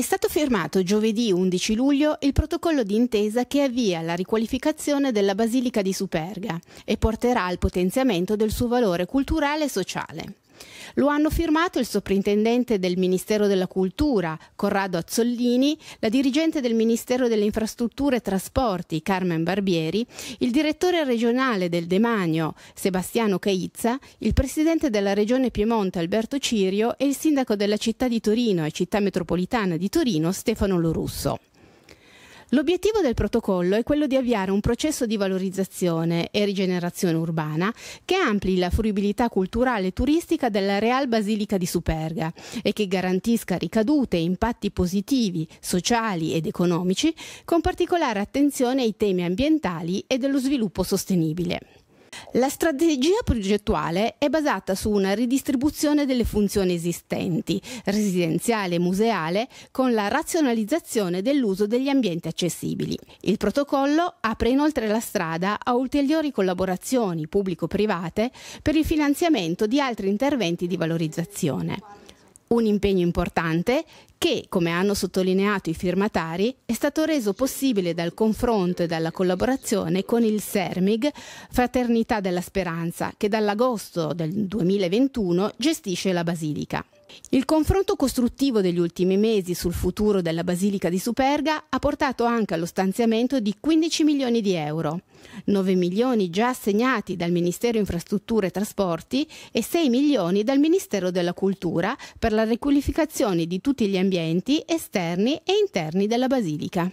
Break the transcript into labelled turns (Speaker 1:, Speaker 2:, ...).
Speaker 1: È stato firmato giovedì 11 luglio il protocollo d'intesa che avvia la riqualificazione della Basilica di Superga e porterà al potenziamento del suo valore culturale e sociale. Lo hanno firmato il soprintendente del Ministero della Cultura, Corrado Azzollini, la dirigente del Ministero delle Infrastrutture e Trasporti, Carmen Barbieri, il direttore regionale del Demanio, Sebastiano Caizza, il presidente della Regione Piemonte, Alberto Cirio, e il sindaco della città di Torino e città metropolitana di Torino, Stefano Lorusso. L'obiettivo del protocollo è quello di avviare un processo di valorizzazione e rigenerazione urbana che ampli la fruibilità culturale e turistica della Real Basilica di Superga e che garantisca ricadute e impatti positivi, sociali ed economici, con particolare attenzione ai temi ambientali e dello sviluppo sostenibile. La strategia progettuale è basata su una ridistribuzione delle funzioni esistenti, residenziale e museale, con la razionalizzazione dell'uso degli ambienti accessibili. Il protocollo apre inoltre la strada a ulteriori collaborazioni pubblico-private per il finanziamento di altri interventi di valorizzazione. Un impegno importante che, come hanno sottolineato i firmatari, è stato reso possibile dal confronto e dalla collaborazione con il CERMIG, Fraternità della Speranza, che dall'agosto del 2021 gestisce la Basilica. Il confronto costruttivo degli ultimi mesi sul futuro della Basilica di Superga ha portato anche allo stanziamento di 15 milioni di euro, 9 milioni già assegnati dal Ministero Infrastrutture e Trasporti e 6 milioni dal Ministero della Cultura per la riqualificazione di tutti gli ambienti esterni e interni della Basilica.